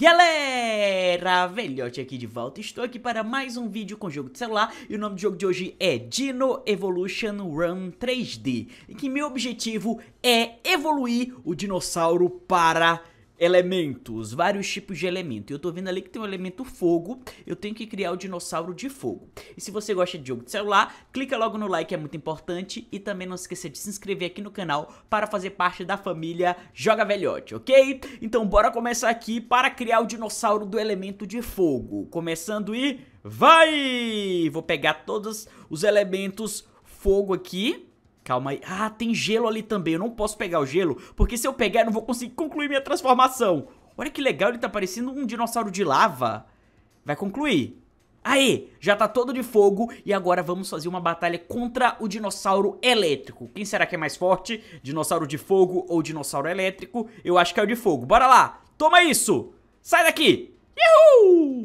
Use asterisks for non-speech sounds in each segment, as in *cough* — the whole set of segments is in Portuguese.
Galera, velhote aqui de volta, estou aqui para mais um vídeo com jogo de celular e o nome do jogo de hoje é Dino Evolution Run 3D e que meu objetivo é evoluir o dinossauro para elementos, vários tipos de elemento. Eu tô vendo ali que tem um elemento fogo, eu tenho que criar o dinossauro de fogo. E se você gosta de jogo de celular, clica logo no like, é muito importante. E também não esqueça de se inscrever aqui no canal para fazer parte da família Joga Velhote, ok? Então bora começar aqui para criar o dinossauro do elemento de fogo. Começando e vai! Vou pegar todos os elementos fogo aqui Calma aí. Ah, tem gelo ali também. Eu não posso pegar o gelo, porque se eu pegar eu não vou conseguir concluir minha transformação. Olha que legal, ele tá parecendo um dinossauro de lava. Vai concluir. Aí, já tá todo de fogo e agora vamos fazer uma batalha contra o dinossauro elétrico. Quem será que é mais forte? Dinossauro de fogo ou dinossauro elétrico? Eu acho que é o de fogo. Bora lá. Toma isso. Sai daqui. Uhul!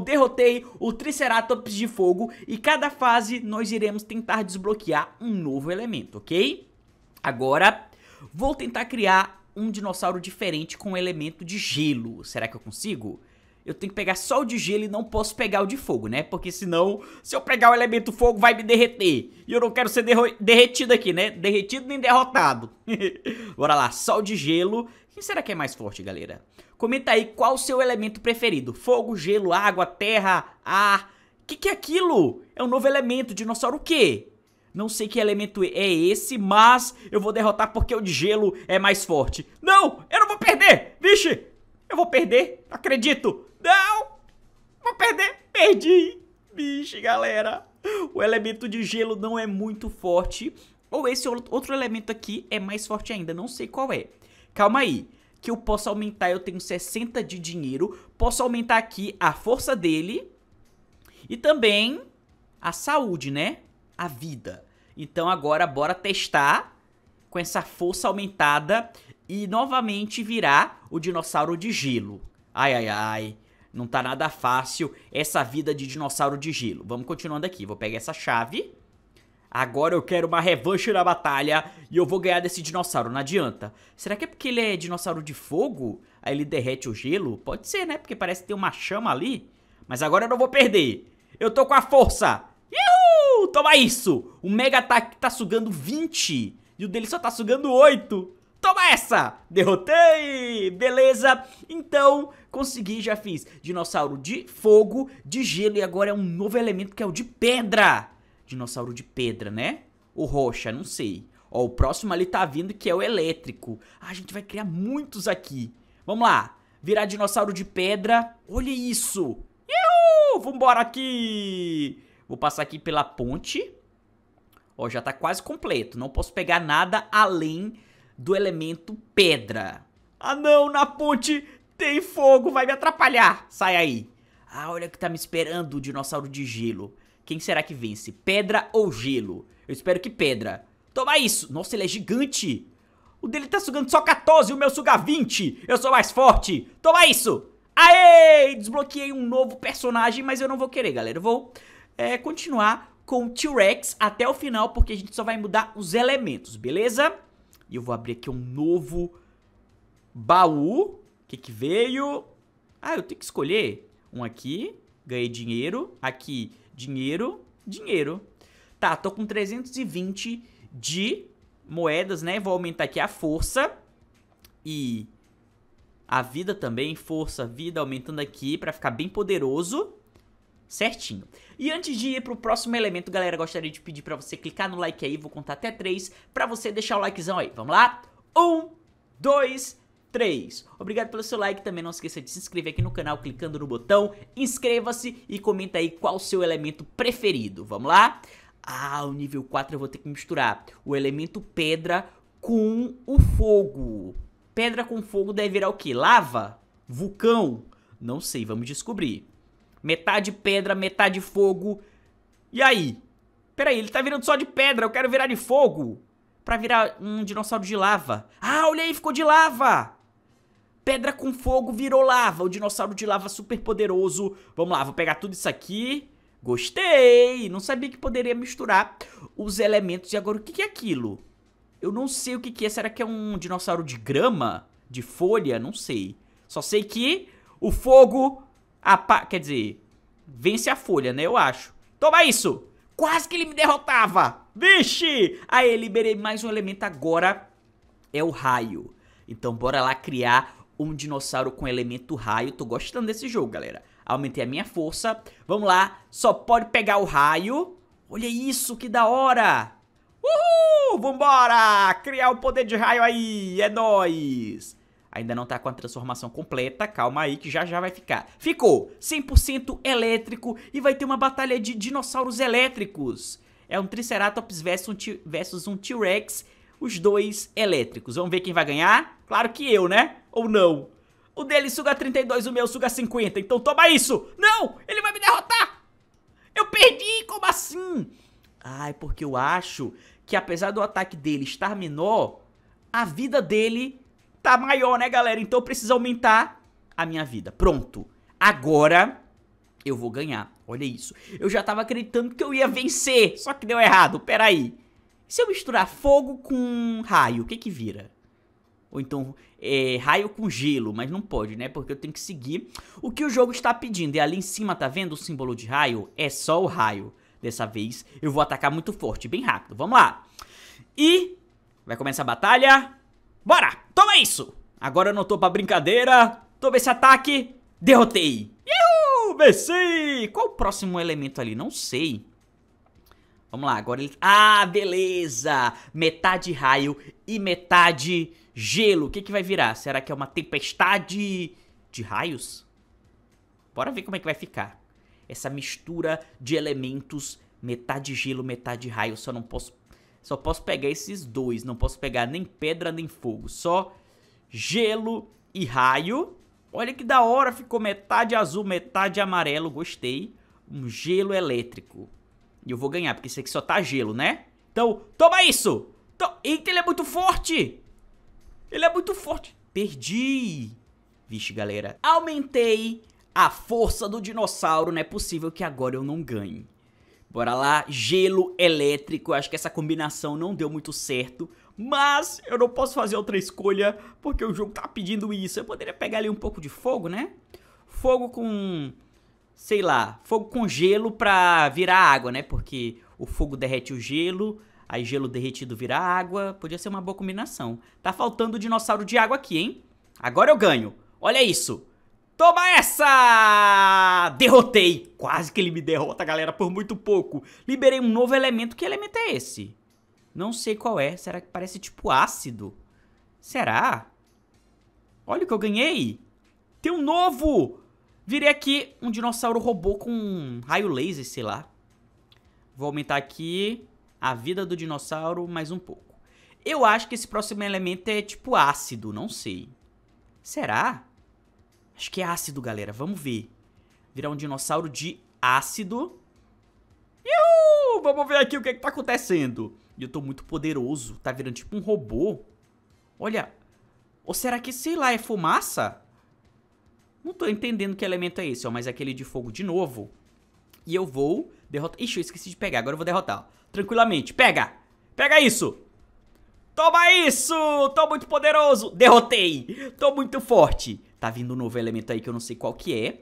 derrotei o Triceratops de fogo e cada fase nós iremos tentar desbloquear um novo elemento, ok? Agora vou tentar criar um dinossauro diferente com um elemento de gelo. Será que eu consigo? Eu tenho que pegar só o de gelo e não posso pegar o de fogo, né? Porque senão, se eu pegar o elemento fogo, vai me derreter. E eu não quero ser derretido aqui, né? Derretido nem derrotado. *laughs* Bora lá, só o de gelo. Quem será que é mais forte, galera? Comenta aí qual o seu elemento preferido: fogo, gelo, água, terra, ar. Que que é aquilo? É um novo elemento, dinossauro o quê? Não sei que elemento é esse, mas eu vou derrotar porque o de gelo é mais forte. Não, eu não vou perder. Vixe, eu vou perder, acredito. Não, vou perder. Perdi. Vixe, galera. O elemento de gelo não é muito forte. Ou esse outro elemento aqui é mais forte ainda, não sei qual é. Calma aí que eu posso aumentar, eu tenho 60 de dinheiro, posso aumentar aqui a força dele e também a saúde, né? A vida. Então agora bora testar com essa força aumentada e novamente virar o dinossauro de gelo. Ai, ai, ai. Não tá nada fácil essa vida de dinossauro de gelo. Vamos continuando aqui. Vou pegar essa chave. Agora eu quero uma revanche na batalha e eu vou ganhar desse dinossauro, não adianta. Será que é porque ele é dinossauro de fogo? Aí ele derrete o gelo? Pode ser, né? Porque parece que tem uma chama ali. Mas agora eu não vou perder. Eu tô com a força. Iuhu! Toma isso! O Mega Ataque tá, tá sugando 20 e o dele só tá sugando 8. Toma essa! Derrotei! Beleza? Então, consegui, já fiz dinossauro de fogo, de gelo e agora é um novo elemento que é o de pedra. Dinossauro de pedra, né? Ou rocha, não sei. Ó, o próximo ali tá vindo que é o elétrico. Ah, a gente vai criar muitos aqui. Vamos lá. Virar dinossauro de pedra. Olha isso. Iuhu! Vambora aqui. Vou passar aqui pela ponte. Ó, já tá quase completo. Não posso pegar nada além do elemento pedra. Ah, não. Na ponte tem fogo. Vai me atrapalhar. Sai aí. Ah, olha o que tá me esperando o dinossauro de gelo. Quem será que vence? Pedra ou gelo? Eu espero que pedra. Toma isso! Nossa, ele é gigante! O dele tá sugando só 14 e o meu suga 20! Eu sou mais forte! Toma isso! Aê! Desbloqueei um novo personagem, mas eu não vou querer, galera. Eu vou é, continuar com o T-Rex até o final, porque a gente só vai mudar os elementos, beleza? E eu vou abrir aqui um novo baú. O que que veio? Ah, eu tenho que escolher um aqui. Ganhei dinheiro. Aqui Dinheiro, dinheiro. Tá, tô com 320 de moedas, né? Vou aumentar aqui a força e a vida também. Força, vida, aumentando aqui pra ficar bem poderoso certinho. E antes de ir pro próximo elemento, galera, gostaria de pedir para você clicar no like aí, vou contar até três para você deixar o likezão aí. Vamos lá? um, dois. três. 3. Obrigado pelo seu like, também não esqueça de se inscrever aqui no canal clicando no botão, inscreva-se e comenta aí qual o seu elemento preferido, vamos lá? Ah, o nível 4 eu vou ter que misturar o elemento pedra com o fogo. Pedra com fogo deve virar o que? Lava? Vulcão? Não sei, vamos descobrir. Metade pedra, metade fogo. E aí? Peraí, ele tá virando só de pedra, eu quero virar de fogo. Pra virar um dinossauro de lava. Ah, olha aí, ficou de lava. Pedra com fogo virou lava, o dinossauro de lava super poderoso. Vamos lá, vou pegar tudo isso aqui. Gostei! Não sabia que poderia misturar os elementos. E agora, o que é aquilo? Eu não sei o que é. Será que é um dinossauro de grama? De folha? Não sei. Só sei que o fogo... Apa... Quer dizer, vence a folha, né? Eu acho. Toma então isso! Quase que ele me derrotava! Vixe! Aí, liberei mais um elemento agora. É o raio. Então, bora lá criar um dinossauro com elemento raio. Tô gostando desse jogo, galera. Aumentei a minha força. Vamos lá. Só pode pegar o raio. Olha isso, que da hora. Uhul! Vambora! Criar o poder de raio aí. É nóis. Ainda não tá com a transformação completa, calma aí que já já vai ficar. Ficou 100% elétrico e vai ter uma batalha de dinossauros elétricos. É um Triceratops versus um T-Rex os dois elétricos. Vamos ver quem vai ganhar? Claro que eu, né? Ou não? O dele suga 32, o meu suga 50. Então toma isso! Não! Ele vai me derrotar! Eu perdi! Como assim? Ah, é porque eu acho que apesar do ataque dele estar menor, a vida dele tá maior, né, galera? Então eu preciso aumentar a minha vida. Pronto. Agora eu vou ganhar. Olha isso. Eu já tava acreditando que eu ia vencer, só que deu errado. Peraí. Se eu misturar fogo com raio, o que que vira? Ou então é, raio com gelo, mas não pode, né? Porque eu tenho que seguir o que o jogo está pedindo. E ali em cima, tá vendo o símbolo de raio? É só o raio. Dessa vez eu vou atacar muito forte, bem rápido. Vamos lá. E vai começar a batalha. Bora! Toma isso! Agora eu não tô pra brincadeira. Toma esse ataque. Derrotei. Yuhu! Venci! Qual o próximo elemento ali? Não sei. Vamos lá, agora ele... Ah, beleza! Metade raio e metade gelo. O que, que vai virar? Será que é uma tempestade de raios? Bora ver como é que vai ficar. Essa mistura de elementos, metade gelo, metade raio. Só não posso... Só posso pegar esses dois. Não posso pegar nem pedra, nem fogo. Só gelo e raio. Olha que da hora, ficou metade azul, metade amarelo, gostei. Um gelo elétrico. E eu vou ganhar, porque esse aqui só tá gelo, né? Então, toma isso! To então, Eita, ele é muito forte! Ele é muito forte! Perdi! Vixe, galera. Aumentei a força do dinossauro. Não é possível que agora eu não ganhe. Bora lá, gelo elétrico. Acho que essa combinação não deu muito certo. Mas eu não posso fazer outra escolha porque o jogo tá pedindo isso. Eu poderia pegar ali um pouco de fogo, né? Fogo com sei lá, fogo com gelo pra virar água, né? Porque o fogo derrete o gelo, aí gelo derretido vira água. Podia ser uma boa combinação. Tá faltando o dinossauro de água aqui, hein? Agora eu ganho. Olha isso. Toma essa! Derrotei! Quase que ele me derrota, galera, por muito pouco. Liberei um novo elemento. Que elemento é esse? Não sei qual é. Será que parece tipo ácido? Será? Olha o que eu ganhei! Tem um novo! Virei aqui um dinossauro robô com um raio laser, sei lá. Vou aumentar aqui a vida do dinossauro mais um pouco. Eu acho que esse próximo elemento é tipo ácido, não sei. Será? Acho que é ácido, galera. Vamos ver. Virar um dinossauro de ácido. Iu! Vamos ver aqui o que, é que tá acontecendo. E eu tô muito poderoso. Tá virando tipo um robô. Olha. Ou será que, sei lá, é fumaça? Não tô entendendo que elemento é esse, ó, mas é aquele de fogo de novo. E eu vou derrotar... Ixi, eu esqueci de pegar, agora eu vou derrotar. Tranquilamente, pega! Pega isso! Toma isso! Tô muito poderoso! Derrotei! Tô muito forte! Tá vindo um novo elemento aí que eu não sei qual que é.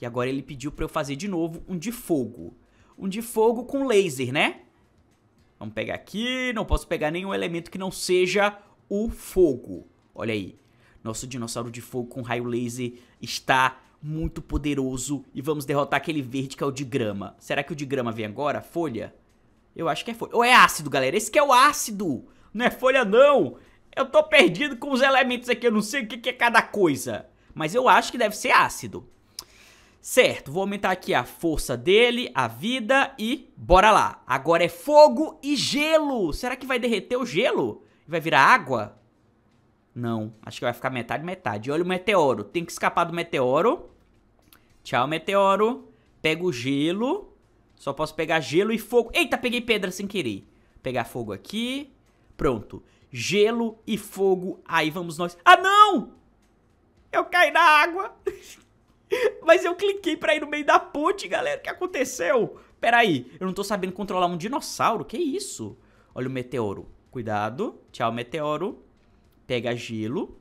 E agora ele pediu pra eu fazer de novo um de fogo. Um de fogo com laser, né? Vamos pegar aqui. Não posso pegar nenhum elemento que não seja o fogo. Olha aí. Nosso dinossauro de fogo com raio laser está muito poderoso e vamos derrotar aquele verde que é o de grama. Será que o de grama vem agora? Folha? Eu acho que é folha. Ou é ácido, galera? Esse que é o ácido. Não é folha, não. Eu tô perdido com os elementos aqui. Eu não sei o que, que é cada coisa. Mas eu acho que deve ser ácido. Certo, vou aumentar aqui a força dele, a vida e bora lá. Agora é fogo e gelo. Será que vai derreter o gelo? Vai virar água? Não, acho que vai ficar metade, metade. Olha o meteoro, tem que escapar do meteoro. Tchau, meteoro. Pego gelo. Só posso pegar gelo e fogo. Eita, peguei pedra sem querer. Pegar fogo aqui. Pronto. Gelo e fogo. Aí vamos nós. Ah, não! Eu caí na água. *laughs* Mas eu cliquei pra ir no meio da ponte, galera. O que aconteceu? Pera aí, eu não tô sabendo controlar um dinossauro. Que isso? Olha o meteoro. Cuidado. Tchau, meteoro. Pega gelo.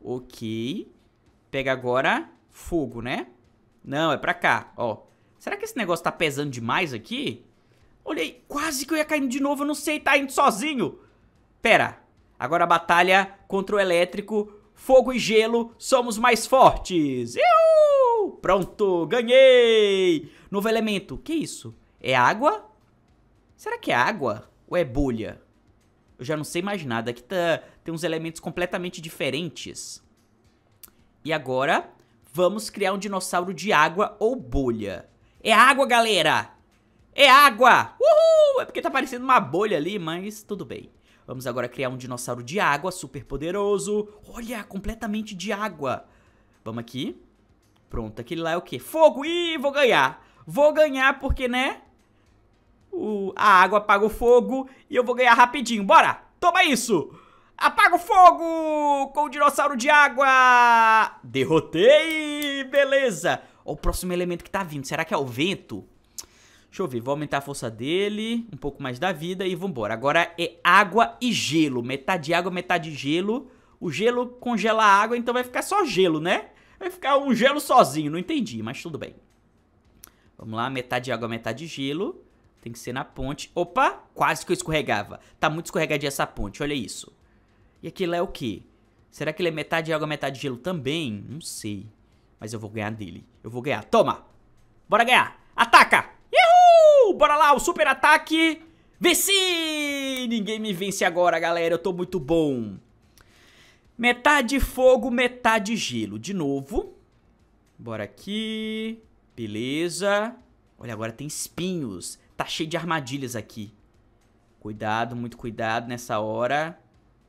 Ok. Pega agora fogo, né? Não, é pra cá, ó. Será que esse negócio tá pesando demais aqui? Olhei, quase que eu ia caindo de novo, eu não sei, tá indo sozinho. Pera, agora a batalha contra o elétrico, fogo e gelo, somos mais fortes. Iu! Pronto, ganhei. Novo elemento, que isso? É água? Será que é água? Ou é bolha? Eu já não sei mais nada. Aqui tá, tem uns elementos completamente diferentes. E agora, vamos criar um dinossauro de água ou bolha. É água, galera! É água! Uhul! É porque tá parecendo uma bolha ali, mas tudo bem. Vamos agora criar um dinossauro de água, super poderoso. Olha, completamente de água. Vamos aqui. Pronto, aquele lá é o quê? Fogo! Ih, vou ganhar! Vou ganhar porque, né? o, a água apaga o fogo e eu vou ganhar rapidinho. Bora! Toma isso! Apaga o fogo com o dinossauro de água! Derrotei! Beleza! Ó, o próximo elemento que tá vindo. Será que é o vento? Deixa eu ver. Vou aumentar a força dele, um pouco mais da vida e vambora. Agora é água e gelo. Metade água, metade gelo. O gelo congela a água, então vai ficar só gelo, né? Vai ficar um gelo sozinho. Não entendi, mas tudo bem. Vamos lá, metade água, metade gelo. Tem que ser na ponte. Opa! Quase que eu escorregava. Tá muito escorregadinha essa ponte, olha isso. E aquilo é o quê? Será que ele é metade água, metade gelo também? Não sei. Mas eu vou ganhar dele. Eu vou ganhar. Toma! Bora ganhar! Ataca! Uhul! Bora lá, o super ataque! Venci! Ninguém me vence agora, galera. Eu tô muito bom. Metade fogo, metade gelo. De novo. Bora aqui. Beleza. Olha, agora tem espinhos. Tá cheio de armadilhas aqui. Cuidado, muito cuidado nessa hora.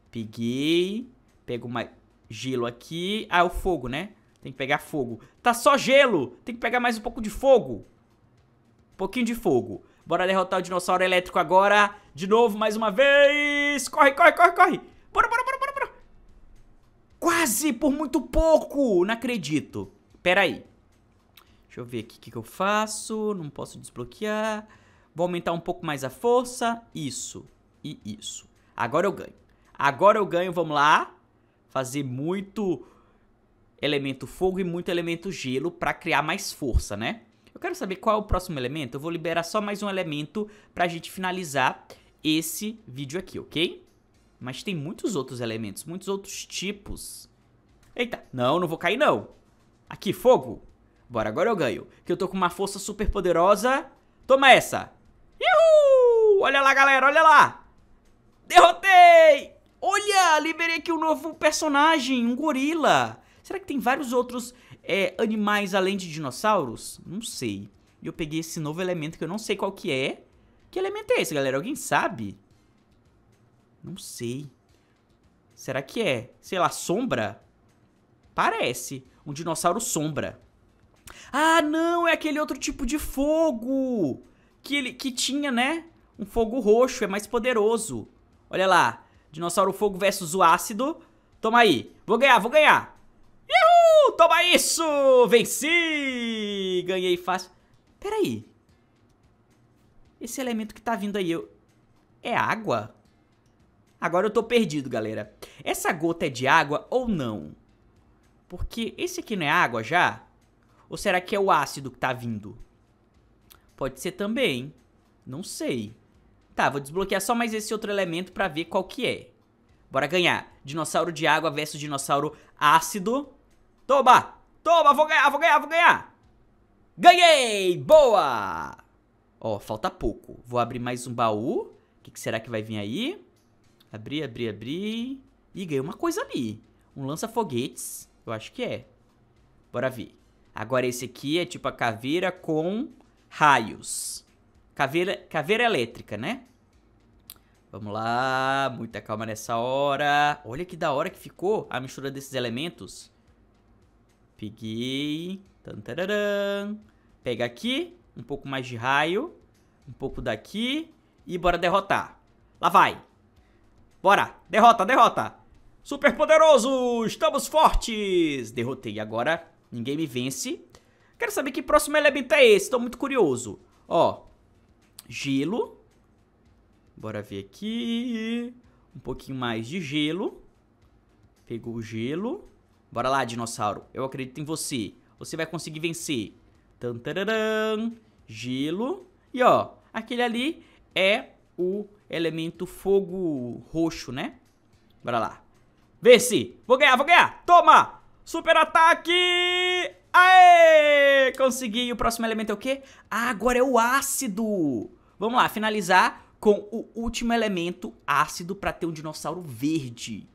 Peguei. Pego mais gelo aqui. Ah, é o fogo, né? Tem que pegar fogo. Tá só gelo! Tem que pegar mais um pouco de fogo. Um pouquinho de fogo. Bora derrotar o dinossauro elétrico agora. De novo, mais uma vez. Corre, corre, corre, corre. Bora, bora, bora, bora, bora. Quase, por muito pouco. Não acredito. Pera aí. Deixa eu ver aqui o que, que eu faço. Não posso desbloquear. Vou aumentar um pouco mais a força. Isso e isso. Agora eu ganho. Agora eu ganho, vamos lá. Fazer muito elemento fogo e muito elemento gelo para criar mais força, né? Eu quero saber qual é o próximo elemento. Eu vou liberar só mais um elemento para a gente finalizar esse vídeo aqui, ok? Mas tem muitos outros elementos, muitos outros tipos. Eita, não, não vou cair não. Aqui, fogo. Bora, agora eu ganho. Que eu tô com uma força super poderosa. Toma essa. Olha lá, galera, olha lá. Derrotei! Olha, liberei aqui um novo personagem, um gorila. Será que tem vários outros é, animais além de dinossauros? Não sei. E eu peguei esse novo elemento que eu não sei qual que é. Que elemento é esse, galera? Alguém sabe? Não sei. Será que é, sei lá, sombra? Parece. Um dinossauro sombra. Ah, não! É aquele outro tipo de fogo! Que ele que tinha, né? Um fogo roxo é mais poderoso. Olha lá. Dinossauro fogo versus o ácido. Toma aí. Vou ganhar, vou ganhar. Uhul! Toma isso! Venci! Ganhei fácil. Pera aí. Esse elemento que tá vindo aí, eu... É água? Agora eu tô perdido, galera. Essa gota é de água ou não? Porque esse aqui não é água já? Ou será que é o ácido que tá vindo? Pode ser também. Não sei. Tá, vou desbloquear só mais esse outro elemento pra ver qual que é. Bora ganhar. Dinossauro de água versus dinossauro ácido. Toma! Toma, vou ganhar, vou ganhar, vou ganhar! Ganhei! Boa! Ó, falta pouco. Vou abrir mais um baú. O que, que será que vai vir aí? Abrir, abrir, abrir. Ih, ganhei uma coisa ali. Um lança-foguetes. Eu acho que é. Bora ver. Agora esse aqui é tipo a caveira com raios. Caveira, caveira elétrica, né? Vamos lá, muita calma nessa hora. Olha que da hora que ficou a mistura desses elementos. Peguei. Tantararam. Pega aqui, um pouco mais de raio, um pouco daqui e bora derrotar. Lá vai. Bora, derrota, derrota. Super poderoso, estamos fortes. Derrotei, agora ninguém me vence. Quero saber que próximo elemento é esse, tô muito curioso. Ó, gelo. Bora ver aqui. Um pouquinho mais de gelo. Pegou o gelo. Bora lá, dinossauro. Eu acredito em você. Você vai conseguir vencer. Tantararam. Gelo. E ó, aquele ali é o elemento fogo roxo, né? Bora lá. Vence! Vou ganhar, vou ganhar! Toma! Super ataque! Aê! Consegui! E o próximo elemento é o quê? Ah, agora é o ácido! Vamos lá, finalizar com o último elemento ácido para ter um dinossauro verde.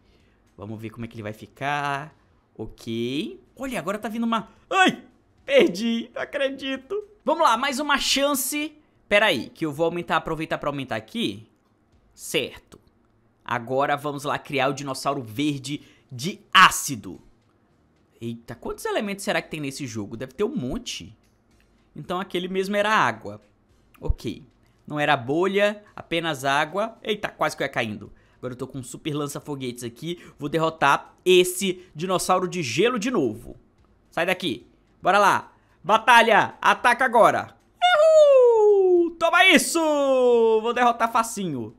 Vamos ver como é que ele vai ficar. Ok. Olha, agora tá vindo uma... Ai, perdi, não acredito. Vamos lá, mais uma chance. Pera aí, que eu vou aumentar, aproveitar para aumentar aqui. Certo. Agora vamos lá criar o dinossauro verde de ácido. Eita, quantos elementos será que tem nesse jogo? Deve ter um monte. Então aquele mesmo era água. Ok não era bolha, apenas água. Eita, quase que eu ia caindo. Agora eu tô com um super lança-foguetes aqui. Vou derrotar esse dinossauro de gelo de novo. Sai daqui. Bora lá. Batalha, ataca agora. Uhul! Toma isso! Vou derrotar facinho.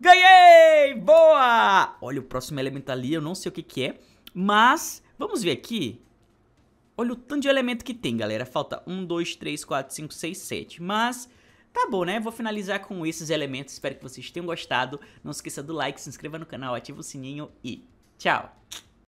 Ganhei! Boa! Olha o próximo elemento ali, eu não sei o que que é. Mas, vamos ver aqui. Olha o tanto de elemento que tem, galera. Falta 1, 2, 3, 4, 5, 6, 7. Mas, Tá bom, né? Vou finalizar com esses elementos. Espero que vocês tenham gostado. Não esqueça do like, se inscreva no canal, ativa o sininho e tchau!